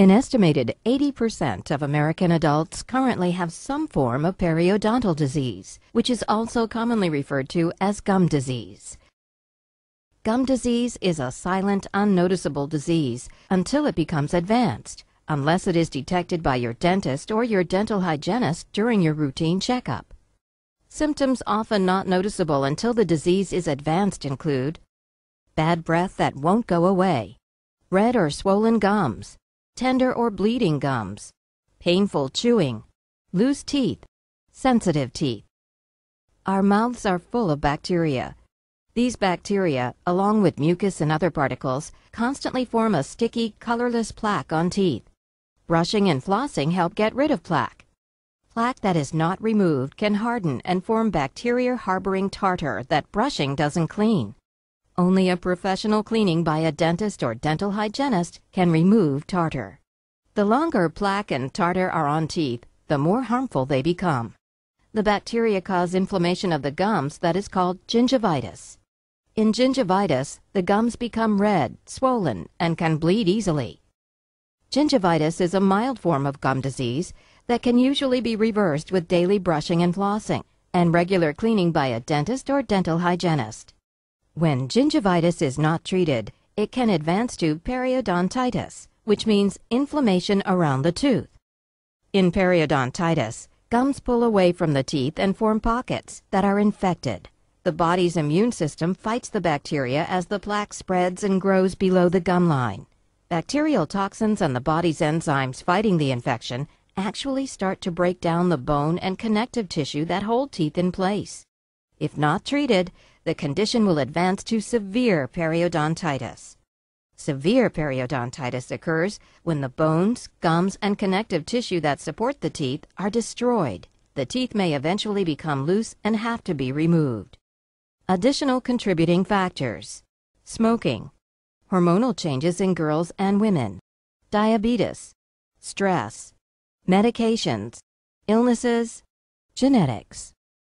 An estimated 80% of American adults currently have some form of periodontal disease, which is also commonly referred to as gum disease. Gum disease is a silent, unnoticeable disease until it becomes advanced, unless it is detected by your dentist or your dental hygienist during your routine checkup. Symptoms often not noticeable until the disease is advanced include bad breath that won't go away, red or swollen gums, tender or bleeding gums, painful chewing, loose teeth, sensitive teeth. Our mouths are full of bacteria. These bacteria, along with mucus and other particles, constantly form a sticky, colorless plaque on teeth. Brushing and flossing help get rid of plaque. Plaque that is not removed can harden and form bacteria harboring tartar that brushing doesn't clean. Only a professional cleaning by a dentist or dental hygienist can remove tartar. The longer plaque and tartar are on teeth, the more harmful they become. The bacteria cause inflammation of the gums that is called gingivitis. In gingivitis, the gums become red, swollen, and can bleed easily. Gingivitis is a mild form of gum disease that can usually be reversed with daily brushing and flossing and regular cleaning by a dentist or dental hygienist. When gingivitis is not treated, it can advance to periodontitis, which means inflammation around the tooth. In periodontitis, gums pull away from the teeth and form pockets that are infected. The body's immune system fights the bacteria as the plaque spreads and grows below the gum line. Bacterial toxins and the body's enzymes fighting the infection actually start to break down the bone and connective tissue that hold teeth in place. If not treated, the condition will advance to severe periodontitis. Severe periodontitis occurs when the bones, gums, and connective tissue that support the teeth are destroyed. The teeth may eventually become loose and have to be removed. Additional contributing factors smoking, hormonal changes in girls and women, diabetes, stress, medications, illnesses, genetics.